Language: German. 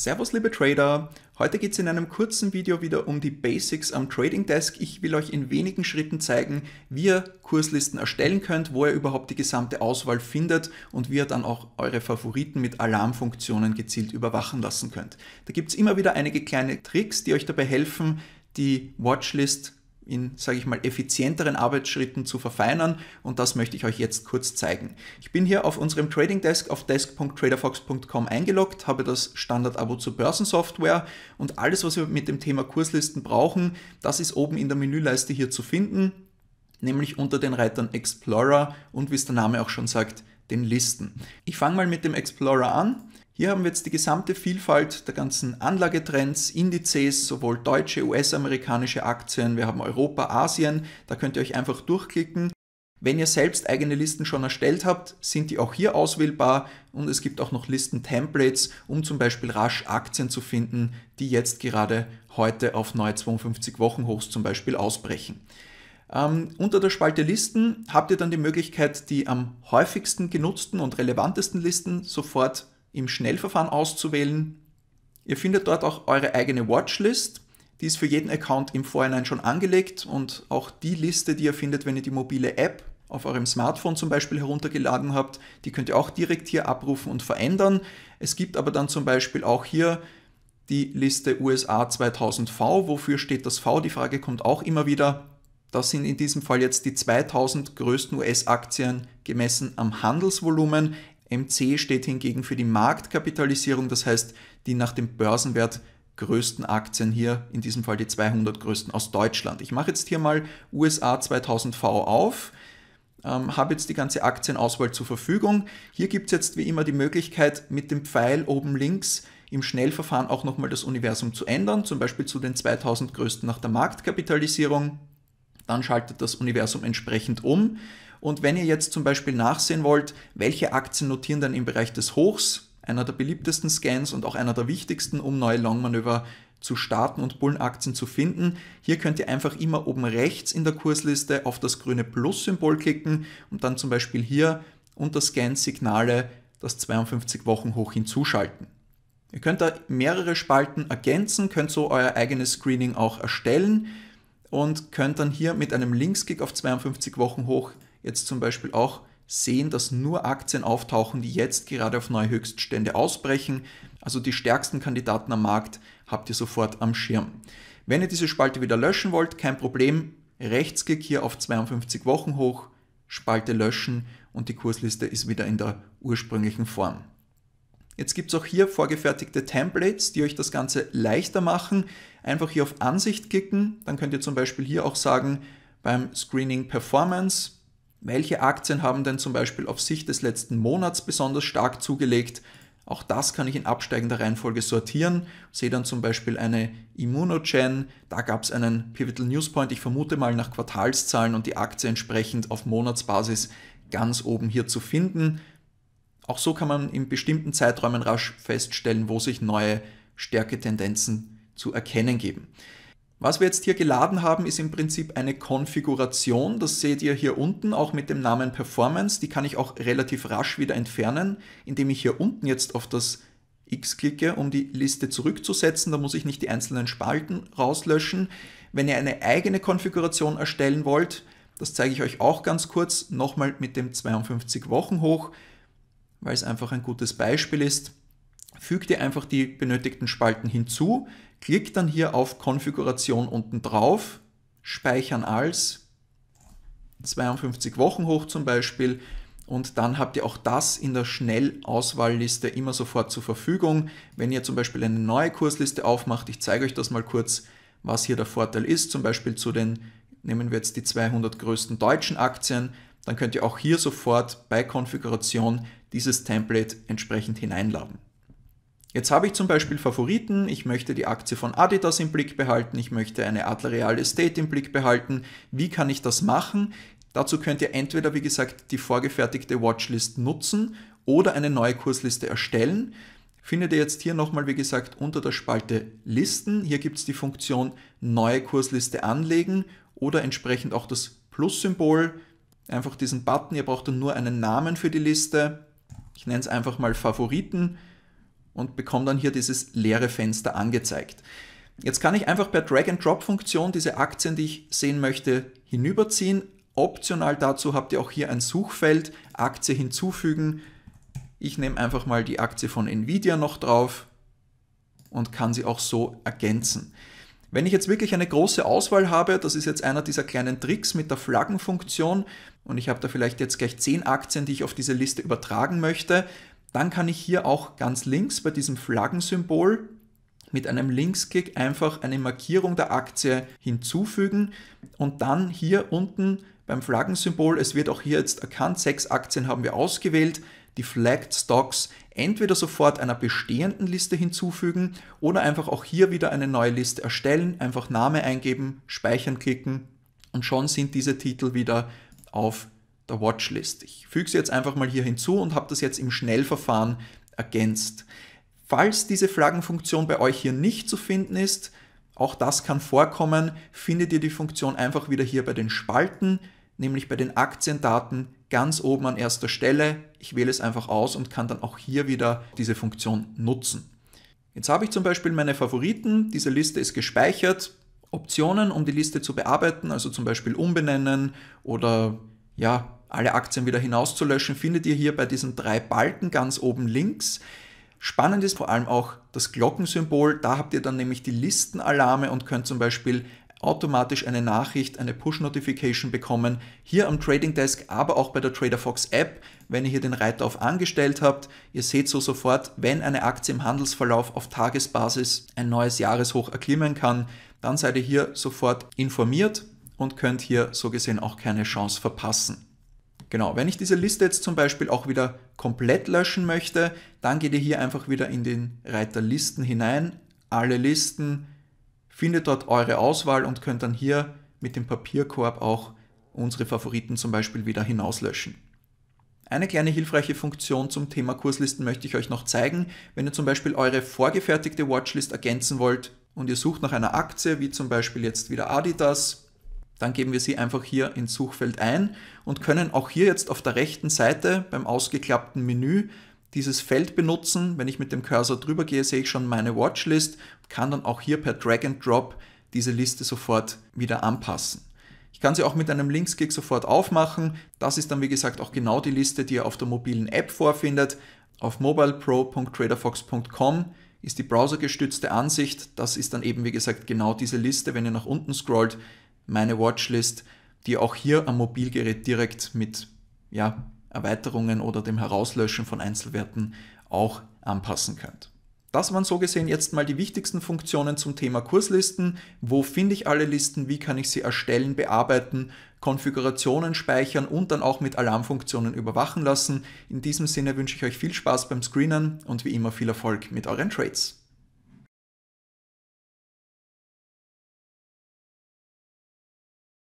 Servus liebe Trader! Heute geht es in einem kurzen Video wieder um die Basics am Trading Desk. Ich will euch in wenigen Schritten zeigen, wie ihr Kurslisten erstellen könnt, wo ihr überhaupt die gesamte Auswahl findet und wie ihr dann auch eure Favoriten mit Alarmfunktionen gezielt überwachen lassen könnt. Da gibt es immer wieder einige kleine Tricks, die euch dabei helfen, die Watchlist in, sage ich mal, effizienteren Arbeitsschritten zu verfeinern und das möchte ich euch jetzt kurz zeigen. Ich bin hier auf unserem Trading Desk auf desk.traderfox.com eingeloggt, habe das Standard-Abo zur Börsensoftware und alles, was wir mit dem Thema Kurslisten brauchen, das ist oben in der Menüleiste hier zu finden, nämlich unter den Reitern Explorer und wie es der Name auch schon sagt, den Listen. Ich fange mal mit dem Explorer an. Hier haben wir jetzt die gesamte Vielfalt der ganzen Anlagetrends, Indizes, sowohl deutsche, US-amerikanische Aktien, wir haben Europa, Asien, da könnt ihr euch einfach durchklicken. Wenn ihr selbst eigene Listen schon erstellt habt, sind die auch hier auswählbar und es gibt auch noch Listen-Templates, um zum Beispiel rasch Aktien zu finden, die jetzt gerade heute auf neue 52 Wochen Hochs zum Beispiel ausbrechen. Ähm, unter der Spalte Listen habt ihr dann die Möglichkeit, die am häufigsten genutzten und relevantesten Listen sofort im Schnellverfahren auszuwählen. Ihr findet dort auch eure eigene Watchlist. Die ist für jeden Account im Vorhinein schon angelegt und auch die Liste, die ihr findet, wenn ihr die mobile App auf eurem Smartphone zum Beispiel heruntergeladen habt, die könnt ihr auch direkt hier abrufen und verändern. Es gibt aber dann zum Beispiel auch hier die Liste USA 2000V. Wofür steht das V? Die Frage kommt auch immer wieder. Das sind in diesem Fall jetzt die 2000 größten US-Aktien gemessen am Handelsvolumen. MC steht hingegen für die Marktkapitalisierung, das heißt die nach dem Börsenwert größten Aktien hier, in diesem Fall die 200 größten aus Deutschland. Ich mache jetzt hier mal USA 2000V auf, ähm, habe jetzt die ganze Aktienauswahl zur Verfügung. Hier gibt es jetzt wie immer die Möglichkeit, mit dem Pfeil oben links im Schnellverfahren auch nochmal das Universum zu ändern, zum Beispiel zu den 2000 größten nach der Marktkapitalisierung. Dann schaltet das Universum entsprechend um. Und wenn ihr jetzt zum Beispiel nachsehen wollt, welche Aktien notieren denn im Bereich des Hochs, einer der beliebtesten Scans und auch einer der wichtigsten, um neue Longmanöver zu starten und Bullenaktien zu finden. Hier könnt ihr einfach immer oben rechts in der Kursliste auf das grüne Plus-Symbol klicken und dann zum Beispiel hier unter Scan-Signale das 52-Wochen-Hoch hinzuschalten. Ihr könnt da mehrere Spalten ergänzen, könnt so euer eigenes Screening auch erstellen und könnt dann hier mit einem Linksklick auf 52 Wochen hoch jetzt zum Beispiel auch sehen, dass nur Aktien auftauchen, die jetzt gerade auf neue Höchststände ausbrechen. Also die stärksten Kandidaten am Markt habt ihr sofort am Schirm. Wenn ihr diese Spalte wieder löschen wollt, kein Problem. Rechtsklick hier auf 52 Wochen hoch, Spalte löschen und die Kursliste ist wieder in der ursprünglichen Form. Jetzt gibt es auch hier vorgefertigte Templates, die euch das Ganze leichter machen. Einfach hier auf Ansicht klicken, dann könnt ihr zum Beispiel hier auch sagen, beim Screening Performance welche Aktien haben denn zum Beispiel auf Sicht des letzten Monats besonders stark zugelegt? Auch das kann ich in absteigender Reihenfolge sortieren. Sehe dann zum Beispiel eine Immunogen, da gab es einen Pivotal Newspoint, ich vermute mal nach Quartalszahlen und die Aktie entsprechend auf Monatsbasis ganz oben hier zu finden. Auch so kann man in bestimmten Zeiträumen rasch feststellen, wo sich neue Stärketendenzen zu erkennen geben. Was wir jetzt hier geladen haben, ist im Prinzip eine Konfiguration. Das seht ihr hier unten, auch mit dem Namen Performance. Die kann ich auch relativ rasch wieder entfernen, indem ich hier unten jetzt auf das X klicke, um die Liste zurückzusetzen. Da muss ich nicht die einzelnen Spalten rauslöschen. Wenn ihr eine eigene Konfiguration erstellen wollt, das zeige ich euch auch ganz kurz, nochmal mit dem 52 Wochen hoch, weil es einfach ein gutes Beispiel ist fügt ihr einfach die benötigten Spalten hinzu, klickt dann hier auf Konfiguration unten drauf, speichern als 52 Wochen hoch zum Beispiel und dann habt ihr auch das in der Schnellauswahlliste immer sofort zur Verfügung. Wenn ihr zum Beispiel eine neue Kursliste aufmacht, ich zeige euch das mal kurz, was hier der Vorteil ist, zum Beispiel zu den, nehmen wir jetzt die 200 größten deutschen Aktien, dann könnt ihr auch hier sofort bei Konfiguration dieses Template entsprechend hineinladen. Jetzt habe ich zum Beispiel Favoriten, ich möchte die Aktie von Adidas im Blick behalten, ich möchte eine Adler Real Estate im Blick behalten. Wie kann ich das machen? Dazu könnt ihr entweder, wie gesagt, die vorgefertigte Watchlist nutzen oder eine neue Kursliste erstellen. Findet ihr jetzt hier nochmal, wie gesagt, unter der Spalte Listen. Hier gibt es die Funktion Neue Kursliste anlegen oder entsprechend auch das Plus-Symbol. Einfach diesen Button, ihr braucht dann nur einen Namen für die Liste. Ich nenne es einfach mal Favoriten und bekomme dann hier dieses leere Fenster angezeigt. Jetzt kann ich einfach per Drag-and-Drop-Funktion diese Aktien, die ich sehen möchte, hinüberziehen. Optional dazu habt ihr auch hier ein Suchfeld, Aktie hinzufügen. Ich nehme einfach mal die Aktie von Nvidia noch drauf und kann sie auch so ergänzen. Wenn ich jetzt wirklich eine große Auswahl habe, das ist jetzt einer dieser kleinen Tricks mit der Flaggenfunktion und ich habe da vielleicht jetzt gleich 10 Aktien, die ich auf diese Liste übertragen möchte, dann kann ich hier auch ganz links bei diesem Flaggensymbol mit einem Linksklick einfach eine Markierung der Aktie hinzufügen und dann hier unten beim Flaggensymbol, es wird auch hier jetzt erkannt, sechs Aktien haben wir ausgewählt, die Flagged Stocks entweder sofort einer bestehenden Liste hinzufügen oder einfach auch hier wieder eine neue Liste erstellen, einfach Name eingeben, speichern klicken und schon sind diese Titel wieder auf der Watchlist. Ich füge sie jetzt einfach mal hier hinzu und habe das jetzt im Schnellverfahren ergänzt. Falls diese Flaggenfunktion bei euch hier nicht zu finden ist, auch das kann vorkommen, findet ihr die Funktion einfach wieder hier bei den Spalten, nämlich bei den Aktiendaten ganz oben an erster Stelle. Ich wähle es einfach aus und kann dann auch hier wieder diese Funktion nutzen. Jetzt habe ich zum Beispiel meine Favoriten, diese Liste ist gespeichert. Optionen, um die Liste zu bearbeiten, also zum Beispiel umbenennen oder ja, alle Aktien wieder hinauszulöschen, findet ihr hier bei diesen drei Balken ganz oben links. Spannend ist vor allem auch das Glockensymbol. Da habt ihr dann nämlich die Listenalarme und könnt zum Beispiel automatisch eine Nachricht, eine Push-Notification bekommen. Hier am Trading Desk, aber auch bei der TraderFox App, wenn ihr hier den Reiter auf angestellt habt. Ihr seht so sofort, wenn eine Aktie im Handelsverlauf auf Tagesbasis ein neues Jahreshoch erklimmen kann, dann seid ihr hier sofort informiert und könnt hier so gesehen auch keine Chance verpassen. Genau, wenn ich diese Liste jetzt zum Beispiel auch wieder komplett löschen möchte, dann geht ihr hier einfach wieder in den Reiter Listen hinein, alle Listen, findet dort eure Auswahl und könnt dann hier mit dem Papierkorb auch unsere Favoriten zum Beispiel wieder hinauslöschen. Eine kleine hilfreiche Funktion zum Thema Kurslisten möchte ich euch noch zeigen. Wenn ihr zum Beispiel eure vorgefertigte Watchlist ergänzen wollt und ihr sucht nach einer Aktie, wie zum Beispiel jetzt wieder Adidas, dann geben wir sie einfach hier ins Suchfeld ein und können auch hier jetzt auf der rechten Seite beim ausgeklappten Menü dieses Feld benutzen. Wenn ich mit dem Cursor drüber gehe, sehe ich schon meine Watchlist kann dann auch hier per Drag and Drop diese Liste sofort wieder anpassen. Ich kann sie auch mit einem Linksklick sofort aufmachen. Das ist dann wie gesagt auch genau die Liste, die ihr auf der mobilen App vorfindet. Auf mobilepro.traderfox.com ist die browsergestützte Ansicht. Das ist dann eben wie gesagt genau diese Liste. Wenn ihr nach unten scrollt, meine Watchlist, die auch hier am Mobilgerät direkt mit ja, Erweiterungen oder dem Herauslöschen von Einzelwerten auch anpassen könnt. Das waren so gesehen jetzt mal die wichtigsten Funktionen zum Thema Kurslisten. Wo finde ich alle Listen? Wie kann ich sie erstellen, bearbeiten, Konfigurationen speichern und dann auch mit Alarmfunktionen überwachen lassen? In diesem Sinne wünsche ich euch viel Spaß beim Screenen und wie immer viel Erfolg mit euren Trades.